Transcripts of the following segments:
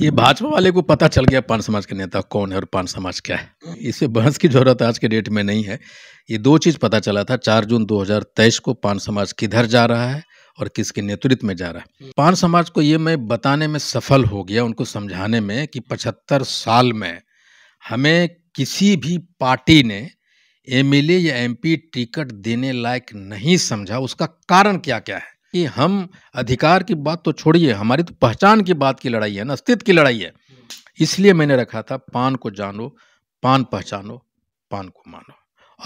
ये भाजपा वाले को पता चल गया पान समाज के नेता कौन है और पान समाज क्या है इसे बहस की जरूरत आज के डेट में नहीं है ये दो चीज़ पता चला था चार जून 2023 को पान समाज किधर जा रहा है और किसके नेतृत्व में जा रहा है पान समाज को ये मैं बताने में सफल हो गया उनको समझाने में कि पचहत्तर साल में हमें किसी भी पार्टी ने एम या एम टिकट देने लायक नहीं समझा उसका कारण क्या क्या है कि हम अधिकार की बात तो छोड़िए हमारी तो पहचान की बात की लड़ाई है ना अस्तित्व की लड़ाई है इसलिए मैंने रखा था पान को जानो पान पहचानो पान को मानो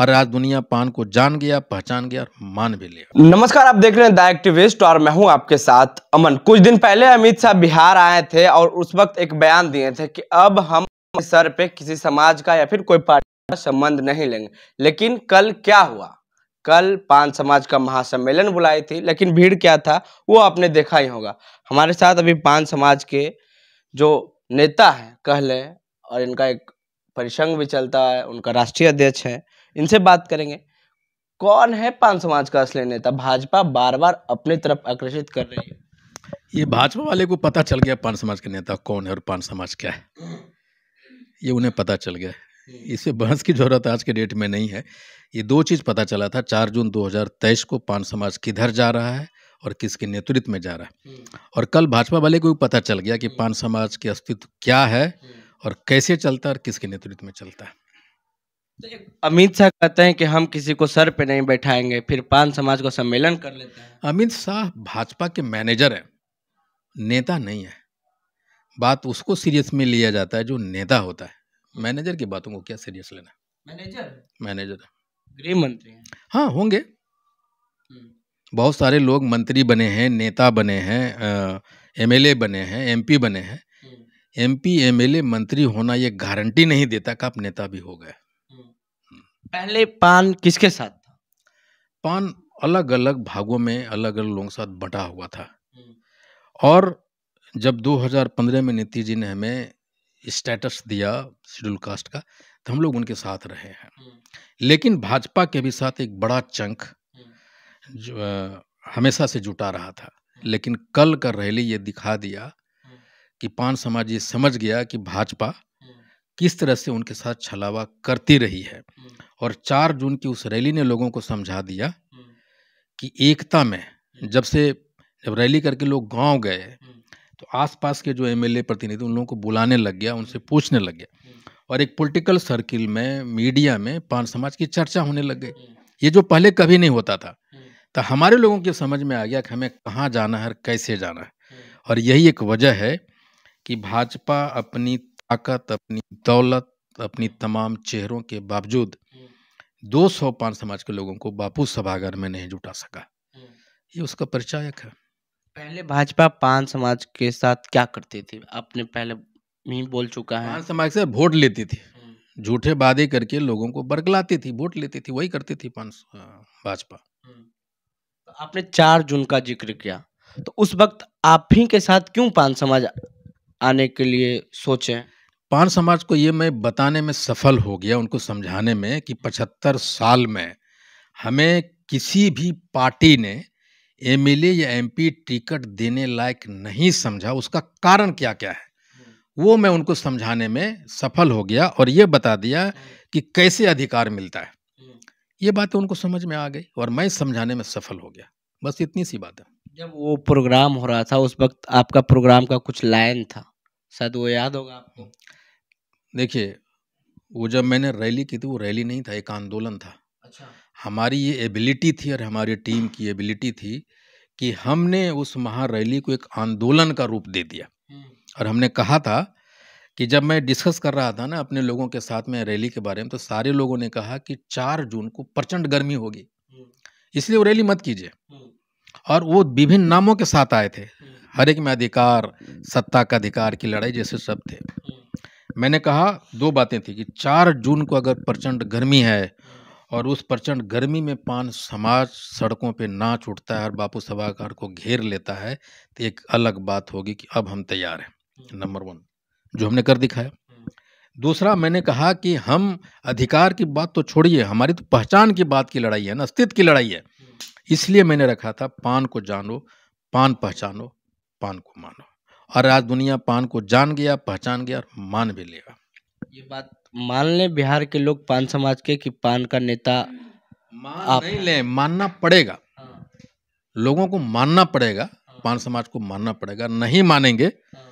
और आज दुनिया पान को जान गया पहचान गया और मान भी लिया नमस्कार आप देख रहे हैं द एक्टिविस्ट और मैं हूं आपके साथ अमन कुछ दिन पहले अमित शाह बिहार आए थे और उस वक्त एक बयान दिए थे कि अब हम सर पे किसी समाज का या फिर कोई पार्टी का संबंध नहीं लेंगे लेकिन कल क्या हुआ कल पान समाज का महासम्मेलन बुलाई थी लेकिन भीड़ क्या था वो आपने देखा ही होगा हमारे साथ अभी पान समाज के जो नेता हैं कह लें और इनका एक परिसंघ भी चलता है उनका राष्ट्रीय अध्यक्ष है इनसे बात करेंगे कौन है पान समाज का असली नेता भाजपा बार बार अपनी तरफ आकर्षित कर रही है ये भाजपा वाले को पता चल गया पान समाज के नेता कौन है और पान समाज क्या है ये उन्हें पता चल गया है इसे बहस की ज़रूरत आज के डेट में नहीं है ये दो चीज़ पता चला था चार जून 2023 को पान समाज किधर जा रहा है और किसके नेतृत्व में जा रहा है हम्म। और कल भाजपा वाले को भी पता चल गया कि हम्म। पान समाज के अस्तित्व क्या है हम्म। और कैसे चलता है और किसके नेतृत्व में चलता है अमित शाह कहते हैं कि हम किसी को सर पे नहीं बैठाएंगे फिर पान समाज को सम्मेलन कर लेते हैं अमित शाह भाजपा के मैनेजर हैं नेता नहीं है बात उसको सीरियस में लिया जाता है जो नेता होता है मैनेजर की बातों को क्या सीरियस लेना मैनेजर मैनेजर गृह मंत्री हाँ होंगे हम्म। बहुत सारे लोग मंत्री बने हैं नेता बने हैं एमएलए बने हैं एमपी बने हैं एमपी हम्म। एमएलए मंत्री होना ये गारंटी नहीं देता कि आप नेता भी हो गए हम्म। पहले पान किसके साथ था पान अलग अलग भागों में अलग अलग लोगों के साथ बटा हुआ था और जब 2015 में नीतीश जी ने हमें स्टेटस दिया शेड्यूल कास्ट का तो हम लोग उनके साथ रहे हैं लेकिन भाजपा के भी साथ एक बड़ा चंक जो हमेशा से जुटा रहा था लेकिन कल का रैली ये दिखा दिया कि पान समाज ये समझ गया कि भाजपा किस तरह से उनके साथ छलावा करती रही है और चार जून की उस रैली ने लोगों को समझा दिया कि एकता में जब से जब रैली करके लोग गांव गए आसपास के जो एमएलए प्रतिनिधि उन लोगों को बुलाने लग गया उनसे पूछने लग गया और एक पॉलिटिकल सर्किल में मीडिया में पान समाज की चर्चा होने लग गई ये जो पहले कभी नहीं होता था तो हमारे लोगों के समझ में आ गया कि हमें कहाँ जाना है और कैसे जाना है और यही एक वजह है कि भाजपा अपनी ताकत अपनी दौलत अपनी तमाम चेहरों के बावजूद दो सौ पान समाज के लोगों को बापू सभागार में नहीं जुटा सका ये उसका परिचायक है पहले भाजपा पान समाज के साथ क्या करती थी आपने पहले भी बोल चुका है पान समाज से वोट लेती थी हम्म। झूठे वादे करके लोगों को बरगलाती थी वोट लेती थी वही करती थी पान भाजपा हम्म। तो आपने चार जून का जिक्र किया तो उस वक्त आप ही के साथ क्यों पान समाज आने के लिए सोचे पान समाज को ये मैं बताने में सफल हो गया उनको समझाने में कि पचहत्तर साल में हमें किसी भी पार्टी ने एमएलए या एमपी टिकट देने लायक नहीं समझा उसका कारण क्या क्या है वो मैं उनको समझाने में सफल हो गया और ये बता दिया कि कैसे अधिकार मिलता है ये बात उनको समझ में आ गई और मैं समझाने में सफल हो गया बस इतनी सी बात है जब वो प्रोग्राम हो रहा था उस वक्त आपका प्रोग्राम का कुछ लाइन था शायद वो याद होगा आपको देखिए वो जब मैंने रैली की थी वो रैली नहीं था एक आंदोलन था अच्छा हमारी ये एबिलिटी थी और हमारी टीम की एबिलिटी थी कि हमने उस महारैली को एक आंदोलन का रूप दे दिया और हमने कहा था कि जब मैं डिस्कस कर रहा था ना अपने लोगों के साथ में रैली के बारे में तो सारे लोगों ने कहा कि चार जून को प्रचंड गर्मी होगी इसलिए वो रैली मत कीजिए और वो विभिन्न नामों के साथ आए थे हर एक में अधिकार सत्ता का अधिकार की लड़ाई जैसे सब थे मैंने कहा दो बातें थी कि चार जून को अगर प्रचंड गर्मी है और उस प्रचंड गर्मी में पान समाज सड़कों पे ना छूटता है और बापू सभागार को घेर लेता है तो एक अलग बात होगी कि अब हम तैयार हैं हम्म। नंबर वन जो हमने कर दिखाया हम्म। दूसरा मैंने कहा कि हम अधिकार की बात तो छोड़िए हमारी तो पहचान की बात की लड़ाई है ना अस्तित्व की लड़ाई है हम्म। इसलिए मैंने रखा था पान को जानो पान पहचानो पान को मानो और आज दुनिया पान को जान गया पहचान गया और मान भी लिया ये बात मान ले बिहार के लोग पान समाज के कि पान का नेता मान आप नहीं ले मानना पड़ेगा हाँ। लोगों को मानना पड़ेगा हाँ। पान समाज को मानना पड़ेगा नहीं मानेंगे हाँ।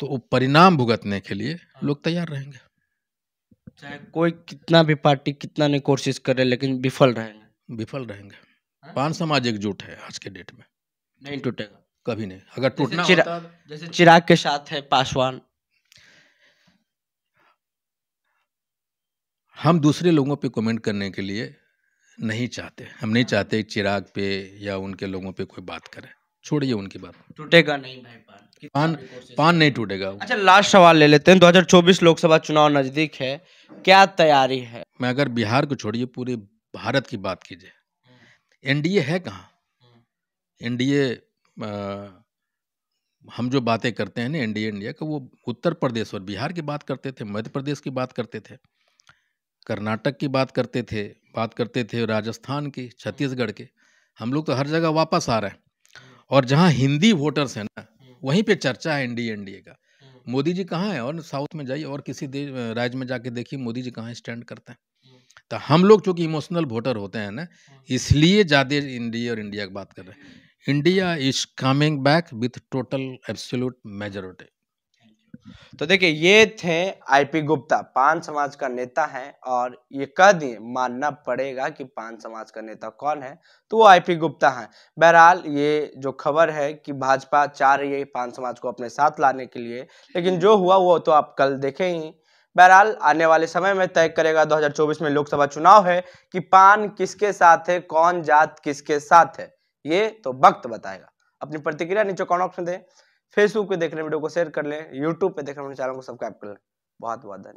तो परिणाम भुगतने के लिए लोग तैयार रहेंगे चाहे कोई कितना भी पार्टी कितना नहीं कोशिश करे लेकिन विफल रहेंगे विफल रहेंगे पान समाज एकजुट है आज के डेट में नहीं टूटेगा कभी नहीं अगर टूटना चिरा, तो- जैसे चिराग के साथ है पासवान हम दूसरे लोगों पे कमेंट करने के लिए नहीं चाहते हम नहीं चाहते चिराग पे या उनके लोगों पे कोई बात करे छोड़िए उनकी बात टूटेगा नहीं भाई पान पान पान नहीं टूटेगा अच्छा लास्ट सवाल ले लेते हैं 2024 लोकसभा चुनाव नजदीक है क्या तैयारी है मैं अगर बिहार को छोड़िए पूरे भारत की बात कीजिए एनडीए है कहाँ एनडीए हम जो बातें करते हैं ना एनडीए इंडिया का वो उत्तर प्रदेश और बिहार की बात करते थे मध्य प्रदेश की बात करते थे कर्नाटक की बात करते थे बात करते थे राजस्थान की छत्तीसगढ़ के हम लोग तो हर जगह वापस आ रहे हैं और जहाँ हिंदी वोटर्स हैं ना वहीं पे चर्चा है एनडीए एनडीए का मोदी जी कहाँ है और साउथ में जाइए और किसी राज्य में जाके देखिए मोदी जी कहाँ स्टैंड करते हैं तो हम लोग चूँकि इमोशनल वोटर होते हैं ना इसलिए ज़्यादा इंडिया और इंडिया की बात कर रहे हैं India is coming back with total absolute majority तो देखिए ये थे आईपी गुप्ता पान समाज का नेता है और ये कह दिए मानना पड़ेगा कि पान समाज का नेता कौन है तो वो आईपी गुप्ता हैं बहरहाल ये जो खबर है कि भाजपा चाह रही है पान समाज को अपने साथ लाने के लिए लेकिन जो हुआ वो तो आप कल देखें ही बहरहाल आने वाले समय में तय करेगा 2024 में लोकसभा चुनाव है कि पान किसके साथ है कौन जात किसके साथ है ये तो वक्त बताएगा अपनी प्रतिक्रिया नीचे कौन ऑप्शन दे दें फेसबुक पे देख रहे हैं वीडियो को शेयर कर लें यूट्यूब पे देख रहे हैं चैनल को सब्सक्राइब कर लें बहुत बहुत धन्यवाद